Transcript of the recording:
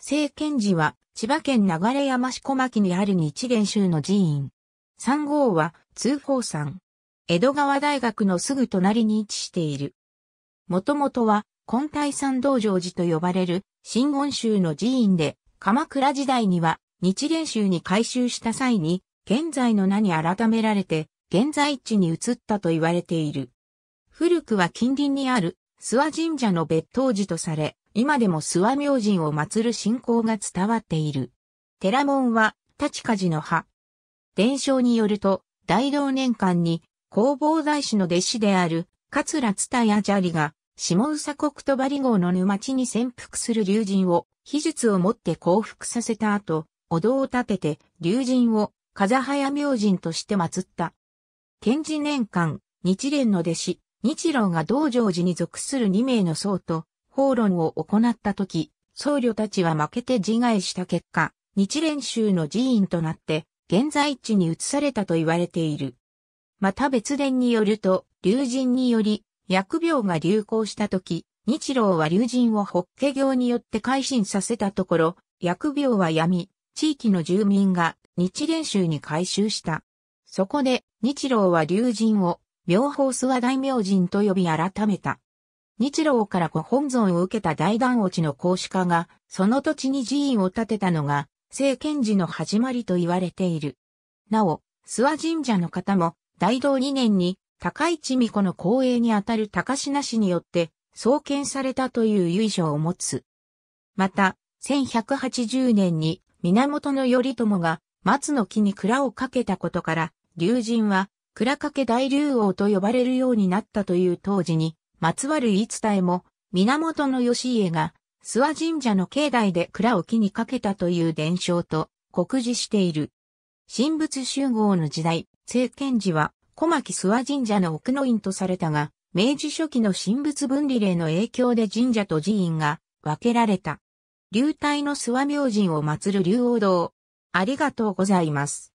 聖賢寺は、千葉県流山市小牧にある日蓮宗の寺院。三号は、通報山。江戸川大学のすぐ隣に位置している。もともとは、根体山道場寺と呼ばれる、新言宗の寺院で、鎌倉時代には、日蓮宗に改修した際に、現在の名に改められて、現在地に移ったと言われている。古くは近隣にある、諏訪神社の別当寺とされ、今でも諏訪明神を祀る信仰が伝わっている。寺門は、立ち事の葉。伝承によると、大同年間に、弘法大師の弟子である、桂津田や砂利が、下宇佐国とバリ号の沼地に潜伏する竜神を、秘術を持って降伏させた後、お堂を建てて、竜神を、風早明神として祀った。展示年間、日蓮の弟子、日郎が道成寺に属する2名の僧と、討論を行った時、僧侶たちは負けて自害した結果、日蓮宗の寺院となって、現在地に移されたと言われている。また別伝によると、竜神により、疫病が流行した時、日郎は竜神を法華経によって改心させたところ、疫病は闇、地域の住民が日蓮宗に改宗した。そこで、日郎は竜神を、妙法諏訪大明神と呼び改めた。日露からご本尊を受けた大団落ちの孔子家が、その土地に寺院を建てたのが、聖賢寺の始まりと言われている。なお、諏訪神社の方も、大道2年に、高市美子の公営にあたる高品氏によって、創建されたという由緒を持つ。また、1180年に、源頼朝が、松の木に蔵をかけたことから、竜神は、蔵掛大竜王と呼ばれるようになったという当時に、まつわる言い伝えも、源義家が、諏訪神社の境内で蔵を木にかけたという伝承と、酷似している。神仏集合の時代、政権時は、小牧諏訪神社の奥の院とされたが、明治初期の神仏分離令の影響で神社と寺院が分けられた。流体の諏訪明神を祀る竜王堂。ありがとうございます。